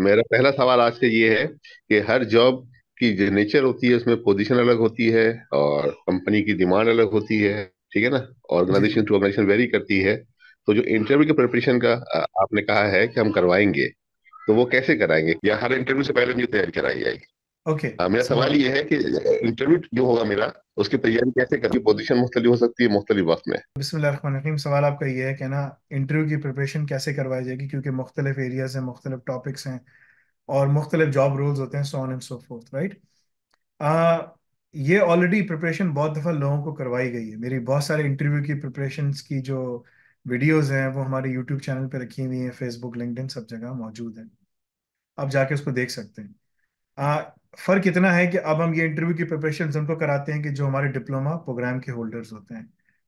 मेरा पहला सवाल आज से ये है कि हर जॉब की जो नेचर होती है उसमें पोजीशन अलग होती है और कंपनी की डिमांड अलग होती है ठीक है ना ऑर्गेनाइजेशन टू ऑर्गेनाइजेशन वेरी करती है तो जो इंटरव्यू के प्रिपरेशन का आपने कहा है कि हम करवाएंगे तो वो कैसे कराएंगे या हर इंटरव्यू से पहले न्यू तैयारी कराई जाएगी ओके okay. मेरा सवाल ये है कि इंटरव्यू जो होगा मेरा उसकी तैयारी कैसे करनी पोजीशन मुख्तलिफ हो सकती है मुख्तलिफ वक्त में बिस्मिल्लाहिर्रहमानिर्रहीम सवाल आपका ये है कि ना इंटरव्यू की प्रिपरेशन कैसे करवाई जाएगी क्योंकि मुख्तलिफ एरियाज हैं मुख्तलिफ टॉपिक्स हैं और मुख्तलिफ जॉब रोल्स होते हैं so on and so forth right ये ऑलरेडी प्रिपरेशन बहुत दफ़ा लोगों को करवाई गई है मेरी बहुत सारे इंटरव्यू की प्रिपरेशन की जो वीडियोज़ हैं वो हमारे यूट्यूब चैनल पर रखी हुई हैं फेसबुक लिंकड सब जगह मौजूद हैं आप जाके उसको देख सकते हैं फर्क इतना है कि अब हम ये इंटरव्यू की प्रिपरेशन उनको कराते हैं कि जो हमारे डिप्लोमा प्रोग्राम के होल्डर्स होते हैं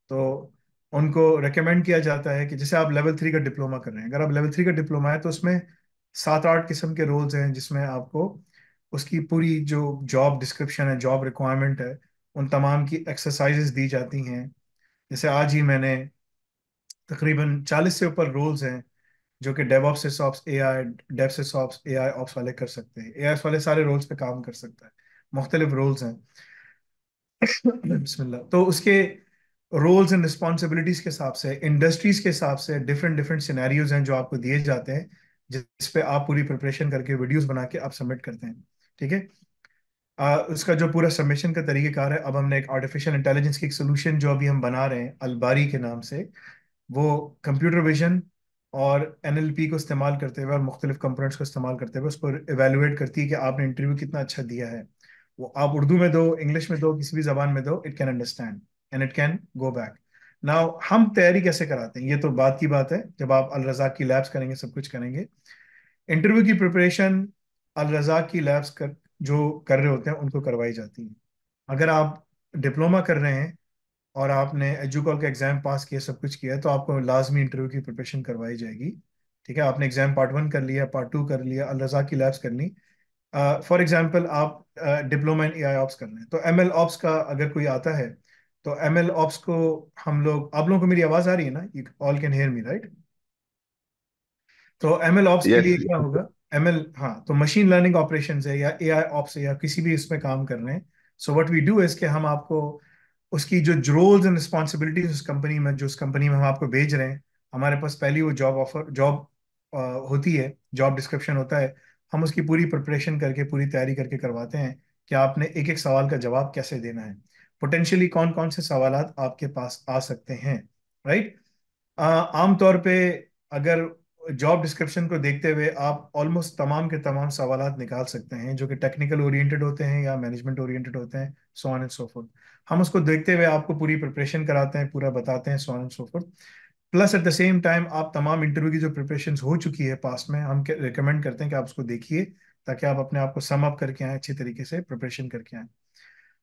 तो उनको रिकमेंड किया जाता है कि जैसे आप लेवल थ्री का डिप्लोमा कर रहे हैं अगर आप लेवल थ्री का डिप्लोमा है तो उसमें सात आठ किस्म के रोल्स हैं जिसमें आपको उसकी पूरी जो जॉब डिस्क्रिप्शन है जॉब रिक्वायरमेंट है उन तमाम की एक्सरसाइजेस दी जाती हैं जैसे आज ही मैंने तकरीबन चालीस से ऊपर रोल्स हैं जो कि डेवऑप्स से सॉप्स ए आई डेव से सॉप्स ए आई ऑप्स वाले कर सकते हैं ए आई वाले सारे रोल्स पे काम कर सकता है मुख्तलिफ रोल्स हैं बिस्मिल्लाह तो उसके रोल्स एंड रिस्पॉन्सिबिलिटीज के हिसाब से इंडस्ट्रीज के हिसाब से डिफरेंट डिफरेंट सिनेरियोज हैं जो आपको दिए जाते हैं जिस पे आप पूरी प्रिपरेशन करके वीडियोस बना के आप सबमिट करते हैं ठीक है उसका जो पूरा सबमिशन का तरीक़ेकार है अब हमने एक आर्टिफिशियल इंटेलिजेंस की एक सोल्यूशन जो अभी हम बना रहे हैं अलबारी के नाम से वो कंप्यूटर विजन और एन को इस्तेमाल करते हुए और मुख्तलिफ कंपोनेंट्स को इस्तेमाल करते हुए उस पर एवेलुएट करती है कि आपने इंटरव्यू कितना अच्छा दिया है वो आप उर्दू में दो इंग्लिश में दो किसी भी जबान में दो it can understand and it can go back now हम तैयारी कैसे कराते हैं ये तो बात की बात है जब आप अल रजाक की लैब्स करेंगे सब कुछ करेंगे इंटरव्यू की प्रिपरेशन अल रजाक की लैब्स कर जो कर रहे होते हैं उनको करवाई जाती है अगर आप डिप्लोमा कर रहे हैं और आपने एजुकॉल का एग्ज़ाम पास किया सब कुछ किया तो आपको लाजमी इंटरव्यू की प्रिपरेशन करवाई जाएगी ठीक है आपने एग्ज़ाम पार्ट वन कर लिया पार्ट टू कर लिया अलरजा की लैब्स करनी फॉर एग्जाम्पल आप डिप्लोमा इन ए ऑप्स कर लें तो एम एल ऑप्स का अगर कोई आता है तो एम एल ऑप्स को हम लोग आप लोगों को मेरी आवाज़ आ रही है ना you all can hear me right तो एम एल ऑप्स के लिए क्या होगा एम एल हाँ तो मशीन लर्निंग ऑपरेशन है या ए आई ऑप्स है या किसी भी इसमें काम कर रहे हैं सो वट वी डू इसके हम आपको उसकी जो रोल्स एंड रिस्पॉन्सिबिलिटी उस कंपनी में जो उस कंपनी में हम आपको भेज रहे हैं हमारे पास पहली वो जॉब ऑफर जॉब होती है जॉब डिस्क्रिप्शन होता है हम उसकी पूरी प्रिपरेशन करके पूरी तैयारी करके करवाते हैं कि आपने एक एक सवाल का जवाब कैसे देना है पोटेंशियली कौन कौन से सवाल आपके पास आ सकते हैं राइट आमतौर पे अगर जॉब डिस्क्रिप्शन को देखते हुए आप ऑलमोस्ट तमाम के तमाम सवाल निकाल सकते हैं जो कि टेक्निकल ओरिएंटेड होते हैं या मैनेजमेंट ओरिएंटेड होते हैं so on and so forth हम उसको देखते हुए आपको पूरी प्रिपरेशन कराते हैं पूरा बताते हैं so on and so forth plus at the same time आप तमाम इंटरव्यू की जो प्रिपरेशन हो चुकी है पास में हम रिकमेंड करते हैं कि आप उसको देखिए ताकि आप अपने आप को सम अप करके आए अच्छे तरीके से प्रिपरेशन करके आए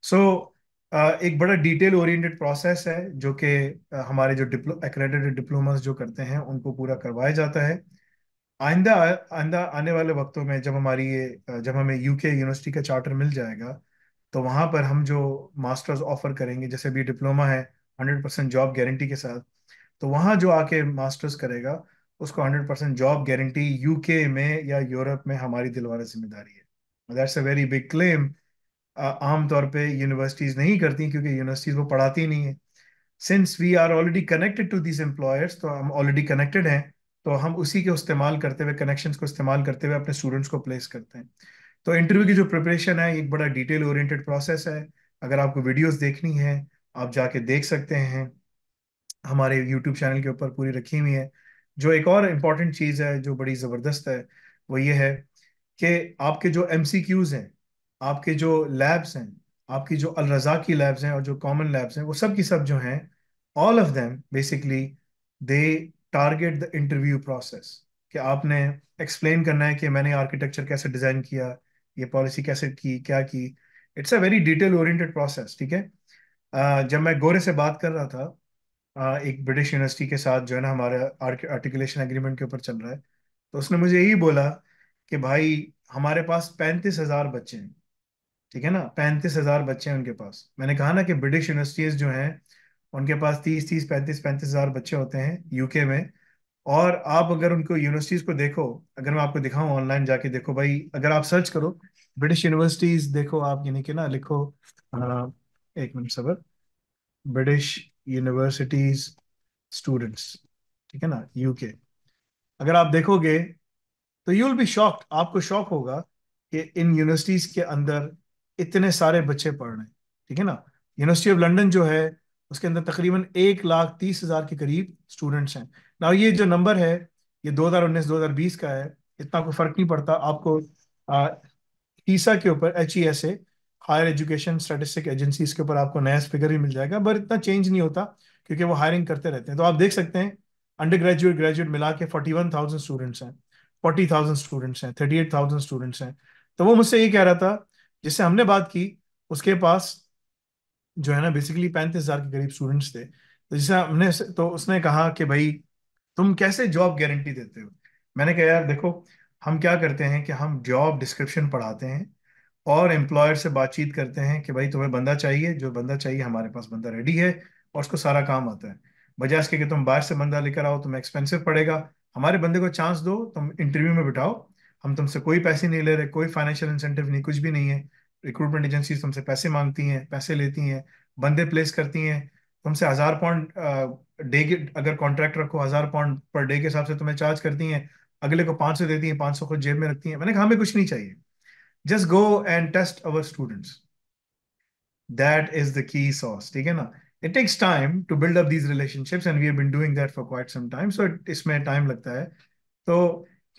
सो so, एक बड़ा डिटेल ओरिएंटेड प्रोसेस है जो कि हमारे जो डिप्लो एक्रेडिटेड डिप्लोमास जो करते हैं उनको पूरा करवाया जाता है आइंदा आइंदा आने वाले वक्तों में जब हमारी ये जब हमें यूके यूनिवर्सिटी का चार्टर मिल जाएगा तो वहाँ पर हम जो मास्टर्स ऑफर करेंगे जैसे भी डिप्लोमा है हंड्रेड परसेंट जॉब गारंटी के साथ तो वहाँ जो आके मास्टर्स करेगा उसको hundred percent job guarantee UK में या यूरोप में हमारी दिलवाना जिम्मेदारी है that's a very big claim आमतौर पे यूनिवर्सिटीज़ नहीं करती क्योंकि यूनिवर्सिटीज़ वो पढ़ाती नहीं है since we are already connected to this employers तो हम ऑलरेडी कनेक्टेड हैं तो हम उसी के इस्तेमाल करते हुए कनेक्शन को इस्तेमाल करते हुए अपने स्टूडेंट्स को प्लेस करते हैं तो इंटरव्यू की जो प्रिपरेशन है एक बड़ा डिटेल ओरिएंटेड प्रोसेस है अगर आपको वीडियोस देखनी है आप जाके देख सकते हैं हमारे यूट्यूब चैनल के ऊपर पूरी रखी हुई है जो एक और इम्पॉर्टेंट चीज़ है जो बड़ी ज़बरदस्त है वो ये है कि आपके जो एम हैं आपके जो लैब्स हैं आपकी जो अलरजा की लैब्स हैं और जो कॉमन लैब्स हैं वो सब की सब जो हैं all of them basically they target the interview process कि आपने एक्सप्लेन करना है कि मैंने आर्किटेक्चर कैसे डिज़ाइन किया ये पॉलिसी कैसे की क्या की it's a very detail oriented process ठीक है जब मैं गोरे से बात कर रहा था एक ब्रिटिश यूनिवर्सिटी के साथ जो है ना हमारे आर्टिकुलेशन एग्रीमेंट के ऊपर चल रहा है तो उसने मुझे यही बोला कि भाई हमारे पास पैंतीस हज़ार बच्चे हैं ठीक है ना पैंतीस हजार बच्चे हैं उनके पास मैंने कहा ना कि ब्रिटिश यूनिवर्सिटीज जो हैं उनके पास तीस तीस पैंतीस पैंतीस हजार बच्चे होते हैं यूके में और आप अगर उनको यूनिवर्सिटीज को देखो अगर मैं आपको दिखाऊं ऑनलाइन जाके देखो भाई अगर आप सर्च करो ब्रिटिश यूनिवर्सिटीज देखो आप यानी कि ना लिखो आ, एक मिनट सबर ब्रिटिश यूनिवर्सिटीज स्टूडेंट्स ठीक है ना यूके अगर आप देखोगे तो यू विल बी शॉक्ड आपको शॉक होगा कि इन यूनिवर्सिटीज के अंदर इतने सारे बच्चे पढ़ रहे हैं ठीक है ना यूनिवर्सिटी ऑफ लंडन जो है उसके अंदर तकरीबन एक लाख तीस हजार के करीब स्टूडेंट्स हैं ना ये जो नंबर है ये 2019-2020 का है इतना कोई फर्क नहीं पड़ता आपको ईसा के ऊपर H E S A higher education statistic agencies के ऊपर आपको नया फिगर ही मिल जाएगा पर इतना चेंज नहीं होता क्योंकि वो हायरिंग करते रहते हैं तो आप देख सकते हैं अंडर ग्रेजुएट ग्रेजुएट मिला के फोर्टी वन थाउजेंड स्टूडेंट्स हैं फोर्टी थाउजेंड स्टूडेंट्स हैं थर्टी एट थाउजेंड स्टूडेंट्स हैं तो वो मुझसे ये कह रहा था जिससे हमने बात की उसके पास जो है ना बेसिकली पैंतीस हजार के करीब स्टूडेंट्स थे तो जिससे हमने तो उसने कहा कि भाई तुम कैसे जॉब गारंटी देते हो मैंने कहा यार देखो हम क्या करते हैं कि हम जॉब डिस्क्रिप्शन पढ़ाते हैं और एम्प्लॉयर से बातचीत करते हैं कि भाई तुम्हें बंदा चाहिए जो बंदा चाहिए हमारे पास बंदा रेडी है और उसको सारा काम आता है बजाय इसके कि तुम बाहर से बंदा लेकर आओ तुम्हें एक्सपेंसिव पड़ेगा हमारे बंदे को चांस दो तुम इंटरव्यू में बिठाओ हम तुमसे कोई पैसे नहीं ले रहे कोई फाइनेंशियल इंसेंटिव नहीं कुछ भी नहीं है रिक्रूटमेंट एजेंसी तुमसे पैसे मांगती हैं पैसे लेती हैं बंदे प्लेस करती हैं तुमसे हज़ार पाउंड डे के अगर कॉन्ट्रैक्ट रखो हज़ार पाउंड पर डे के हिसाब से तुम्हें चार्ज करती हैं अगले को पांच सौ देती हैं पांच सौ खुद जेब में रखती हैं मैंने कहा हमें कुछ नहीं चाहिए just go and test our students that is the key sauce ठीक है ना it takes time to build up these relationships and we have been doing that for quite some time so it, इसमें time लगता है तो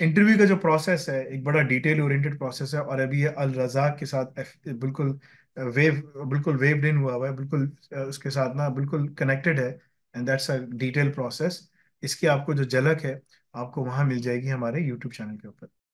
interview का जो process है एक बड़ा डिटेल ओरिएंटेड प्रोसेस है और अभी ये अल रजाक के साथ बिल्कुल वेव बिल्कुल वेव्ड इन हुआ हुआ है बिल्कुल उसके साथ ना बिल्कुल कनेक्टेड है and that's a detail process इसकी आपको जो झलक है आपको वहाँ मिल जाएगी हमारे यूट्यूब चैनल के ऊपर